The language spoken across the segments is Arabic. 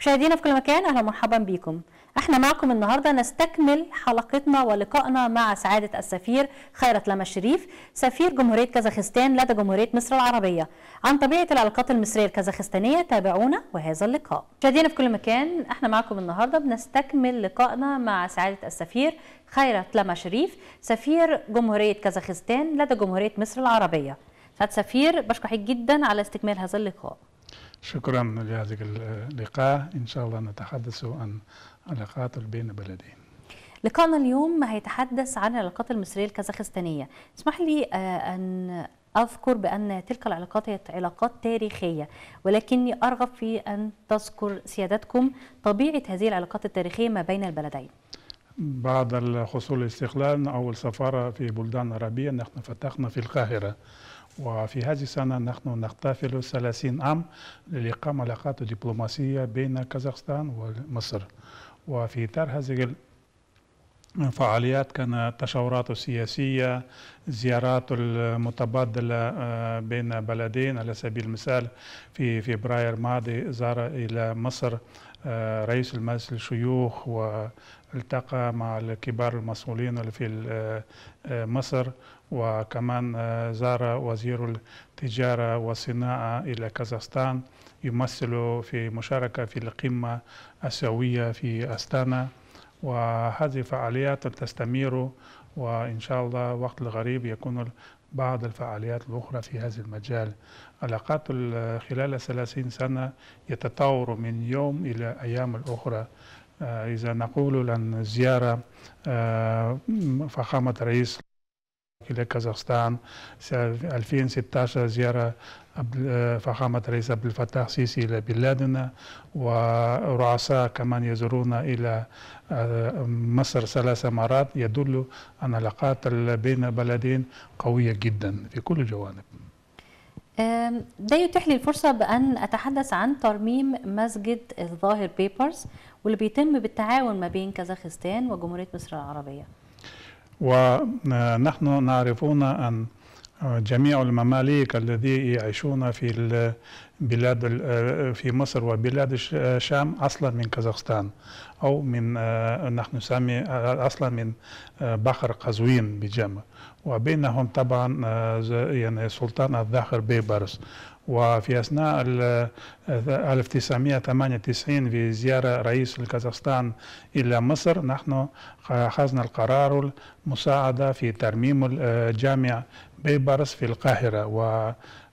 مشاهدينا في كل مكان اهلا ومرحبا بكم احنا معكم النهارده نستكمل حلقتنا ولقائنا مع سعاده السفير خيرت لما الشريف سفير جمهوريه كازاخستان لدى جمهوريه مصر العربيه عن طبيعه العلاقات المصريه الكازاخستانيه تابعونا وهذا اللقاء مشاهدينا في كل مكان احنا معكم النهارده بنستكمل لقائنا مع سعاده السفير خيرت لما شريف سفير جمهوريه كازاخستان لدى جمهوريه مصر العربيه سعاده سفير بشكرك جدا على استكمال هذا اللقاء شكرا لهذا اللقاء إن شاء الله نتحدث عن علاقات بين بلدين لقائنا اليوم هيتحدث عن العلاقات المصرية الكازاخستانية اسمح لي آه، أن أذكر بأن تلك العلاقات هي علاقات تاريخية ولكني أرغب في أن تذكر سيادتكم طبيعة هذه العلاقات التاريخية ما بين البلدين بعد الحصول الاستقلال أول سفارة في بلدان عربية نحن فتحنا في القاهرة وفي هذه السنة نحن نحتفل 30 عام للإقامة علاقات دبلوماسية بين كازاخستان ومصر وفي إطار هذه الفعاليات كان تشاورات سياسية زيارات المتبادلة آه، بين بلدين على سبيل المثال في فبراير ماضي زار إلى مصر آه، رئيس المجلس الشيوخ والتقى مع الكبار المسؤولين في آه، آه، مصر وكمان زار وزير التجارة والصناعة إلى كازاخستان يمثل في مشاركة في القمة السوية في أستانا وهذه فعاليات تستمر وإن شاء الله وقت الغريب يكون بعض الفعاليات الأخرى في هذا المجال علاقات خلال 30 سنة يتطور من يوم إلى أيام الأخرى آه، إذا نقول لأن زيارة آه، فخامة رئيس إلى كازاخستان سنة 2016 زيارة آه، فخامة الرئيس عبد الفتاح السيسي إلى بلادنا ورؤساء كمان يزورون إلى آه، مصر ثلاث مرات يدل أن العلاقات بين البلدين قوية جدا في كل الجوانب ده يتيح لي الفرصة بأن أتحدث عن ترميم مسجد الظاهر بيبرز واللي بيتم بالتعاون ما بين كازاخستان وجمهورية مصر العربية ونحن نعرفون أن جميع المماليك الذين يعيشون في بلاد آه، في مصر وبلاد الشام آه، أصلا من كازاخستان أو من آه، نحن نسمي أصلا من بحر قزوين بجمع وبينهم طبعا يعني سلطان الذاخر بيبرس وفي أثناء 1998 في زيارة رئيس الكازاخستان إلى مصر نحن أخذنا القرار المساعدة في ترميم الجامع بيبرس في القاهرة و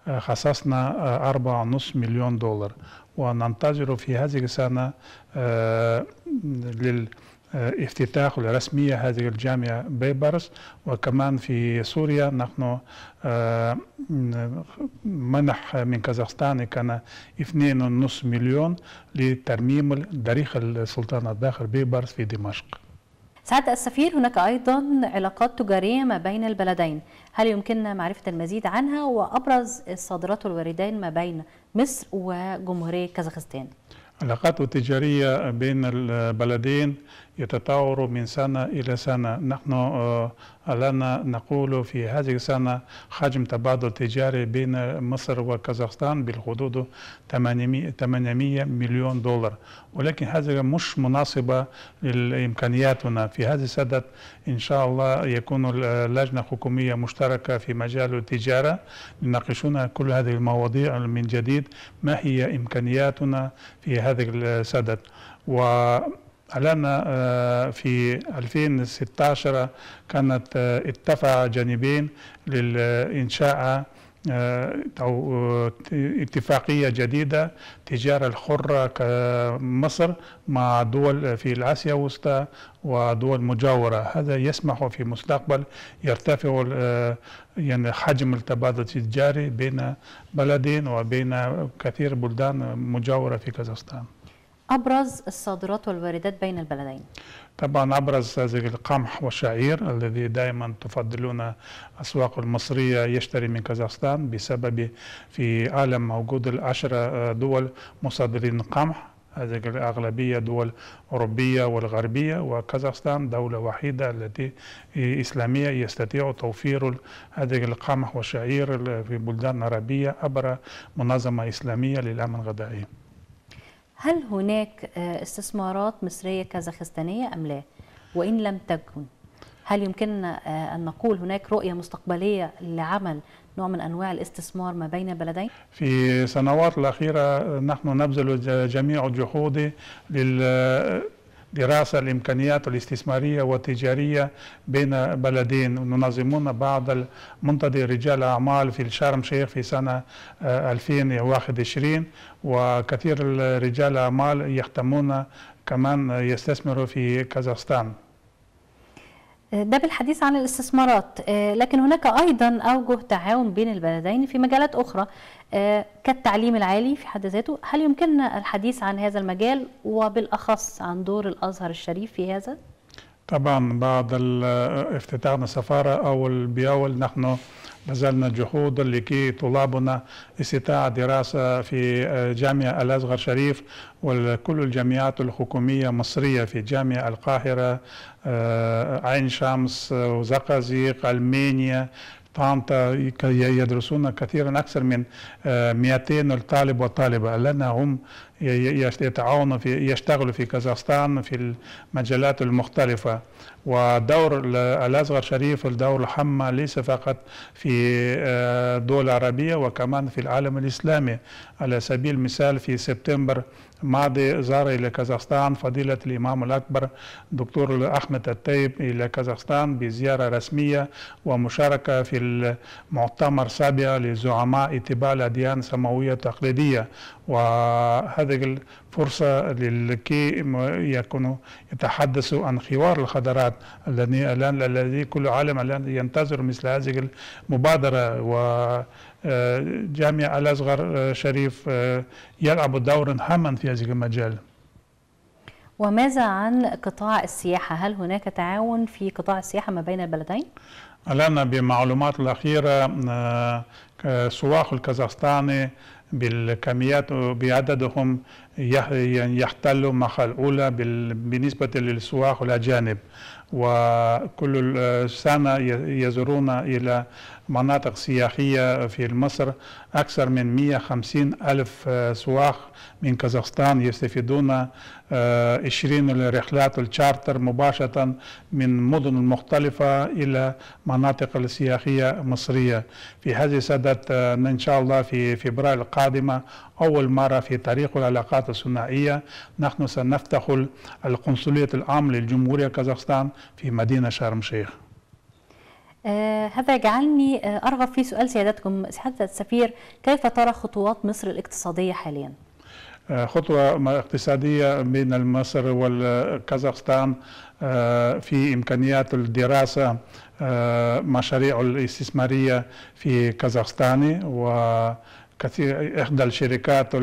خصصنا 4.5 آه، مليون دولار وننتظر في هذه السنة آه، لل آه، افتتاح الرسمية هذه الجامعة بيبرس وكمان في سوريا نحن منح من كازاخستان كان 2.5 مليون لترميم تاريخ السلطان الداخل بيبرس في دمشق سعادة السفير هناك أيضا علاقات تجارية ما بين البلدين هل يمكننا معرفة المزيد عنها وأبرز الصادرات والواردين ما بين مصر وجمهورية كازاخستان؟ العلاقات التجارية بين البلدين يتطور من سنة إلى سنة نحن آه، لنا نقول في هذه السنة حجم تبادل تجاري بين مصر وكازاخستان بالحدود 800 مليون دولار ولكن هذه مش مناسبة لإمكانياتنا في هذا السدد إن شاء الله يكون اللجنة حكومية مشتركة في مجال التجارة يناقشون كل هذه المواضيع من جديد ما هي إمكانياتنا في هذا السدد و اعلنا آه، في 2016 كانت آه، اتفع جانبين للإنشاء آه، أو اتفاقية جديدة تجارة الحرة كمصر مع دول في الآسيا الوسطى ودول مجاورة هذا يسمح في المستقبل يرتفع يعني حجم التبادل التجاري بين بلدين وبين كثير بلدان مجاورة في كازاخستان أبرز الصادرات والواردات بين البلدين؟ طبعا أبرز هذه القمح والشعير الذي دائما تفضلون أسواق المصرية يشتري من كازاخستان بسبب في عالم موجود العشرة دول مصدرين قمح هذه الأغلبية دول أوروبية والغربية وكازاخستان دولة وحيدة التي إسلامية يستطيع توفير هذه القمح والشعير في بلدان عربية عبر منظمة إسلامية للأمن الغذائي هل هناك آه، استثمارات مصرية كازاخستانية أم لا؟ وإن لم تكن هل يمكننا آه، أن نقول هناك رؤية مستقبلية لعمل نوع من أنواع الاستثمار ما بين البلدين؟ في السنوات الأخيرة نحن نبذل جميع الجهود لل دراسة الإمكانيات الاستثمارية والتجارية بين بلدين ننظمون بعض منتدى رجال أعمال في شرم شيخ في سنة 2021 آه، وكثير رجال الأعمال يهتمون كمان يستثمروا في كازاخستان ده بالحديث عن الاستثمارات آه، لكن هناك أيضا أوجه تعاون بين البلدين في مجالات أخرى آه، كالتعليم العالي في حد ذاته هل يمكننا الحديث عن هذا المجال وبالأخص عن دور الأزهر الشريف في هذا؟ طبعا بعد افتتاحنا السفارة أول البيول نحن بذلنا جهود لكي طلابنا استطاع دراسة في آه، جامعة الأزغر شريف وكل الجامعات الحكومية مصرية في جامعة القاهرة آه، عين شمس وزقازيق المانيا طنطا يدرسون كثيرا أكثر من 200 آه، طالب وطالبة لنا هم يتعاونوا في يشتغلوا في كازاخستان في المجالات المختلفة ودور الأصغر شريف الدور الحمى ليس فقط في آه، دول العربية وكمان في العالم الإسلامي على سبيل المثال في سبتمبر ماضي زار إلى كازاخستان فضيلة الإمام الأكبر دكتور أحمد الطيب إلى كازاخستان بزيارة رسمية ومشاركة في المؤتمر السابع لزعماء اتباع الأديان السماوية التقليدية وهذا هذه الفرصة لكي يكونوا يتحدثوا عن حوار الحضارات الذي الآن الذي كل عالم الآن ينتظر مثل هذه المبادرة و آه، جامع الأصغر آه، شريف آه، يلعب دورا هاما في هذا المجال وماذا عن قطاع السياحة؟ هل هناك تعاون في قطاع السياحة ما بين البلدين؟ الآن بمعلومات الأخيرة آه، سواح الكازاخستاني بالكميات بعددهم يحتلوا مخا الأولى بالنسبة للسواح الأجانب وكل آه، سنة يزورون إلى مناطق سياحية في مصر أكثر من 150 ألف آه، سواق من كازاخستان يستفيدون 20 آه، رحلات الشارتر مباشرة من مدن مختلفة إلى مناطق السياحية المصرية في هذه سدت آه، إن شاء الله في فبراير القادمة أول مرة في تاريخ العلاقات الثنائية نحن سنفتح القنصلية العام للجمهورية كازاخستان في مدينة شرم الشيخ آه هذا يجعلني آه أرغب في سؤال سيادتكم سيادة السفير كيف ترى خطوات مصر الاقتصادية حاليا؟ آه، خطوة اقتصادية بين مصر والكازاخستان آه، في إمكانيات الدراسة آه، مشاريع الاستثمارية في كازاخستان و كثير إحدى الشركات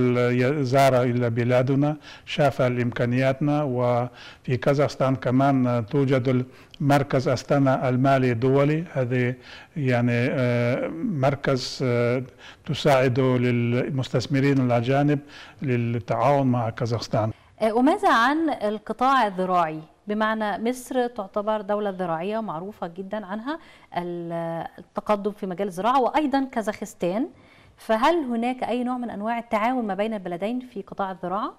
زار إلى بلادنا شاف الإمكانياتنا وفي كازاخستان كمان توجد مركز أستانا المالي الدولي هذه يعني آه، مركز آه، تساعد للمستثمرين الأجانب للتعاون مع كازاخستان آه، وماذا عن القطاع الزراعي بمعنى مصر تعتبر دولة ذراعية معروفة جدا عنها التقدم في مجال الزراعة وأيضا كازاخستان فهل هناك أي نوع من أنواع التعاون ما بين البلدين في قطاع الزراعة؟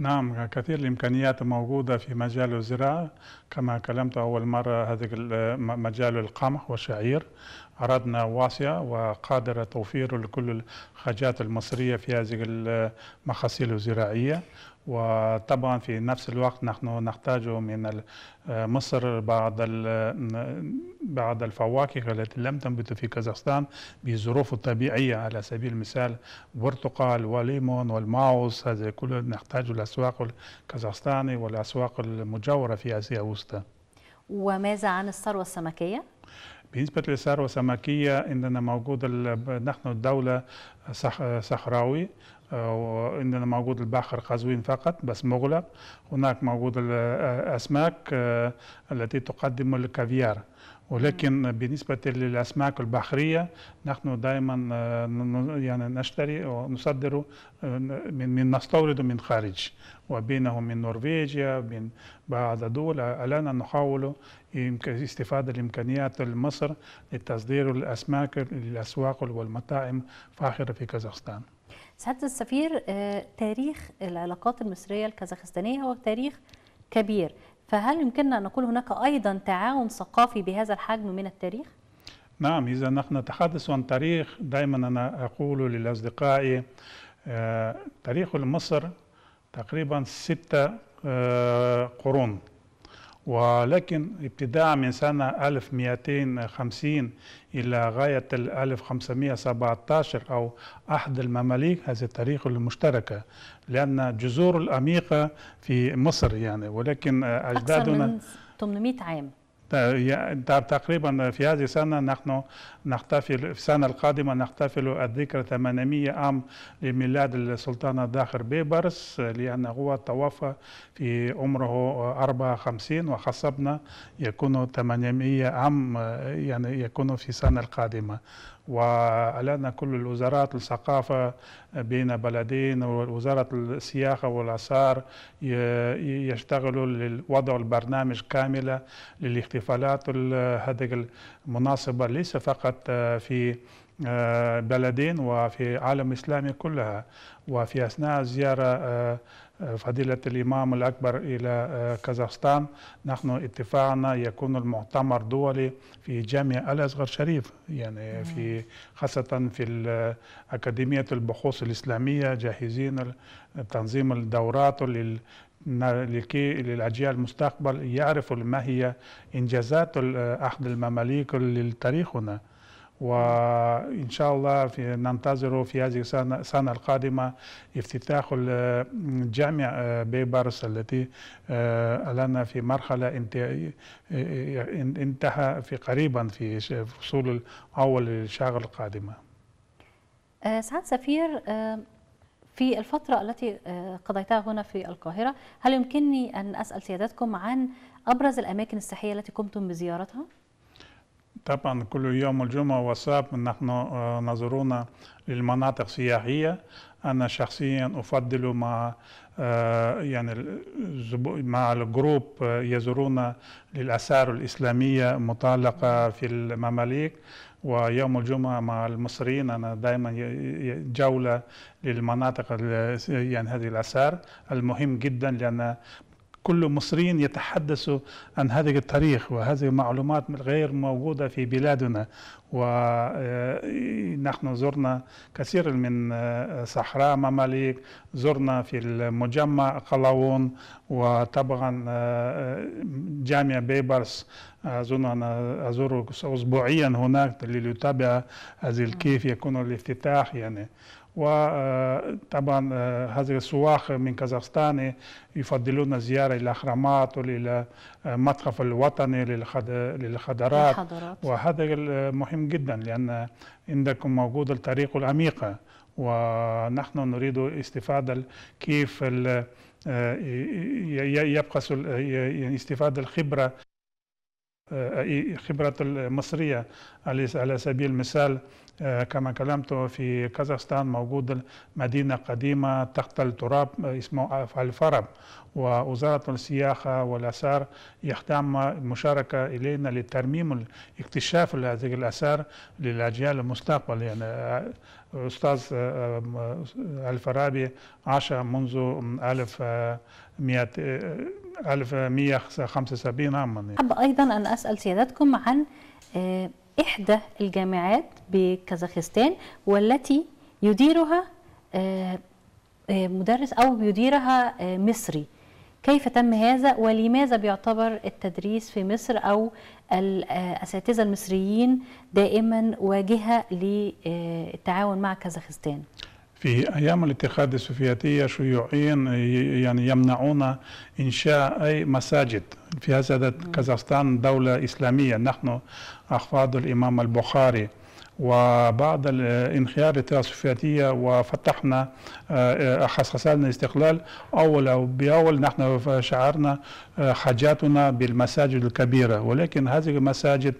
نعم كثير الامكانيات موجوده في مجال الزراعه كما كلمت اول مره هذا مجال القمح والشعير أردنا واسعة وقادرة توفير لكل الحاجات المصرية في هذه المحاصيل الزراعية وطبعا في نفس الوقت نحن نحتاج من آه، مصر بعض آه، بعض الفواكه التي لم تنبت في كازاخستان بظروف الطبيعية على سبيل المثال برتقال وليمون والماوس هذا كله نحتاج الأسواق الكازاخستاني والأسواق المجاورة في آسيا الوسطى وماذا عن الثروة السمكية؟ بالنسبة للثروة السمكية عندنا موجود نحن دولة صحراوي عندنا موجود البحر قزوين فقط بس مغلق هناك موجود الأسماك آه، آه، التي تقدم الكافيار ولكن بالنسبة للأسماك البحرية نحن دائما آه، يعني نشتري ونصدر من من نستورد من خارج وبينهم من نرويجيا من بعض الدول الآن نحاول استفادة الإمكانيات مصر لتصدير الأسماك للأسواق والمطاعم فاخرة في كازاخستان سعادة السفير آه، تاريخ العلاقات المصرية الكازاخستانية هو تاريخ كبير فهل يمكننا أن نقول هناك أيضا تعاون ثقافي بهذا الحجم من التاريخ؟ نعم إذا نحن نتحدث عن تاريخ دائما أنا أقول لأصدقائي آه، تاريخ مصر تقريبا ستة آه، قرون ولكن ابتداء من سنة 1250 إلى غاية 1517 أو أحد المماليك هذه التاريخ المشتركة لأن الجذور الأميقة في مصر يعني ولكن أجدادنا أكثر من 800 عام تقريبا في هذه السنة نحن نحتفل في السنة القادمة نحتفل الذكرى 800 عام لميلاد السلطان الظاهر بيبرس لأنه هو توفى في عمره 54 وحسبنا يكون 800 عام يعني يكون في السنة القادمة وأعلن كل الوزارات الثقافة بين بلدين ووزارة السياحة والآثار يشتغلوا لوضع البرنامج كاملة للاحتفال الاحتفالات هذه المناسبة ليس فقط آه، في آه، بلدين وفي العالم الإسلامي كلها وفي أثناء زيارة آه، فضيلة الإمام الأكبر إلى كازاخستان نحن اتفاقنا يكون المؤتمر دولي في جامع الأصغر شريف يعني نعم. في خاصة في أكاديمية البحوث الإسلامية جاهزين تنظيم الدورات لكي للأجيال المستقبل يعرفوا ما هي إنجازات أحد المماليك لتاريخنا وإن شاء الله في ننتظر في هذه السنة, القادمة افتتاح الجامع آه، بيبرس التي آه، لنا في مرحلة آه، انتهى في قريبا في فصول أول الشهر القادمة سعد سفير في الفترة التي آه، قضيتها هنا في القاهرة هل يمكنني أن أسأل سيادتكم عن أبرز الأماكن السياحية التي قمتم بزيارتها؟ طبعا كل يوم الجمعة والسبت نحن آه، نزورنا للمناطق السياحية أنا شخصيا أفضل مع آه، يعني مع الجروب يزورون للآثار الإسلامية متعلقة في المماليك ويوم الجمعة مع المصريين أنا دائما جولة للمناطق يعني هذه الآثار المهم جدا لأن كل مصري يتحدث عن هذا التاريخ وهذه المعلومات غير موجودة في بلادنا ونحن آه، زرنا كثير من آه، صحراء مماليك زرنا في المجمع قلاوون وطبعا آه، جامع بيبرس أظن أنا أزور أسبوعيا هناك للتابع كيف يكون الافتتاح يعني وطبعا آه، هذه السواح من كازاخستان يفضلون الزيارة إلى الأهرامات وإلى المتحف آه، الوطني للحضارات وهذا مهم جدا لأن عندكم موجود الطريق العميقة ونحن نريد استفادة كيف آه، يبقى استفادة الخبرة خبرة المصرية على سبيل المثال آه، كما كلمت في كازاخستان موجود مدينة قديمة تحت التراب آه، اسمه آه، الفرب ووزارة السياحة والأثار يخدم مشاركة إلينا لترميم اكتشاف هذه الأثار للأجيال المستقبل يعني أستاذ الفرابي عاش منذ ألف مئة 1175 عاما أحب أيضا أن أسأل سيادتكم عن إحدى الجامعات بكازاخستان والتي يديرها آه، آه، مدرس أو يديرها آه، مصري كيف تم هذا ولماذا بيعتبر التدريس في مصر أو الأساتذة المصريين دائما واجهة للتعاون مع كازاخستان في أيام الاتحاد السوفيتي شيوعيين يعني يمنعون إنشاء أي مساجد في هذا نعم. كازاخستان دولة إسلامية نحن أحفاد الإمام البخاري وبعد انخيار الاتحاد السوفيتية وفتحنا حصلنا آه، الاستقلال أول بأول نحن شعرنا آه، حاجاتنا بالمساجد الكبيرة ولكن هذه المساجد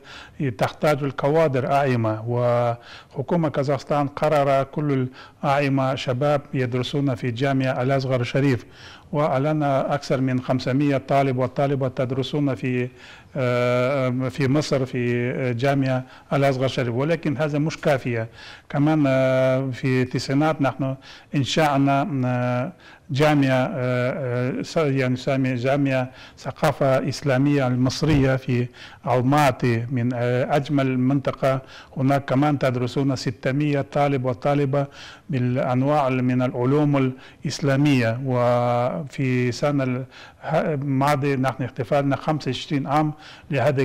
تحتاج الكوادر أعمة وحكومة كازاخستان قرر كل الأعمة شباب يدرسون في جامعة الأزغر الشريف ولنا أكثر من 500 طالب وطالبة تدرسون في آه، في مصر في جامعة الأصغر شريف ولكن هذا مش كافية كمان آه، في التسعينات نحن إنشأنا آه، جامعة آه، آه، يعني جامعة ثقافة إسلامية المصرية في الماطي من آه، أجمل منطقة هناك كمان تدرسون 600 طالب وطالبة بالأنواع من العلوم الإسلامية وفي سنة الماضي نحن احتفالنا 25 عام لهذه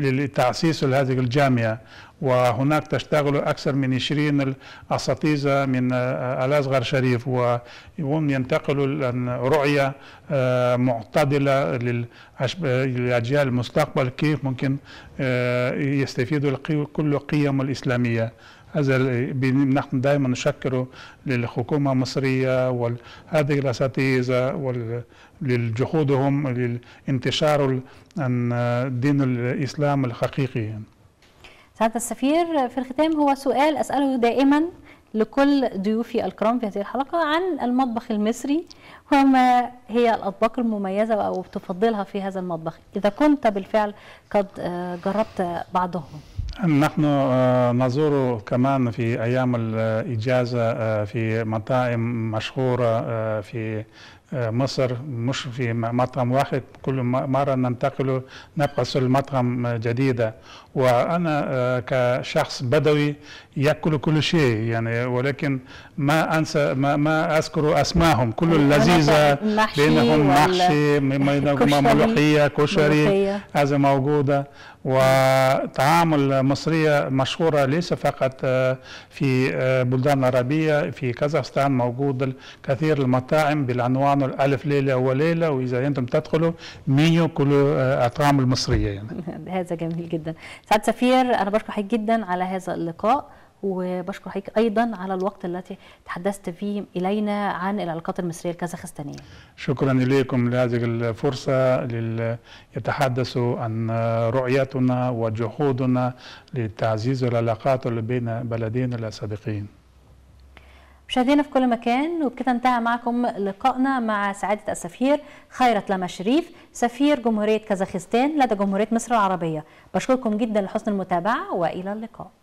لتأسيس هذه الجامعة وهناك تشتغل أكثر من 20 أساتذة من آه، الأصغر شريف وهم ينتقلوا رؤية آه، معتدلة لأجيال المستقبل كيف ممكن آه، يستفيدوا كل القيم الإسلامية هذا نحن دائما نشكر للحكومة المصرية وهذه الأساتذة ولجهودهم لانتشار دين الإسلام الحقيقي سعادة السفير في الختام هو سؤال أسأله دائما لكل ضيوفي الكرام في هذه الحلقة عن المطبخ المصري وما هي الأطباق المميزة أو تفضلها في هذا المطبخ إذا كنت بالفعل قد آه، جربت بعضهم نحن آه، نزور كمان في أيام الإجازة آه، في مطاعم مشهورة في مصر مش في مطعم واحد كل مرة ننتقل نبحث المطعم جديدة وأنا آه، كشخص بدوي يأكل كل شيء يعني ولكن ما أنسى ما, ما أذكر أسمائهم كل اللذيذة بينهم محشي ملوخية كشري هذا موجودة وتعامل مصرية مشهورة ليس فقط آه، في آه، بلدان العربية في كازاخستان موجود كثير المطاعم بالعنوان الألف ليلة وليلة وإذا أنتم تدخلوا مينيو كل آه، أطعام المصرية يعني. هذا جميل جدا سعد سفير أنا بشكر حضرتك جدا على هذا اللقاء وبشكر حضرتك ايضا على الوقت التي تحدثت فيه الينا عن العلاقات المصريه الكازاخستانيه. شكرا اليكم لهذه الفرصه يتحدث عن رؤيتنا وجهودنا لتعزيز العلاقات بين بلدينا السابقين. مشاهدينا في كل مكان وبكده انتهى معكم لقائنا مع سعادة السفير خيرت لما شريف سفير جمهورية كازاخستان لدى جمهورية مصر العربية بشكركم جدا لحسن المتابعة وإلى اللقاء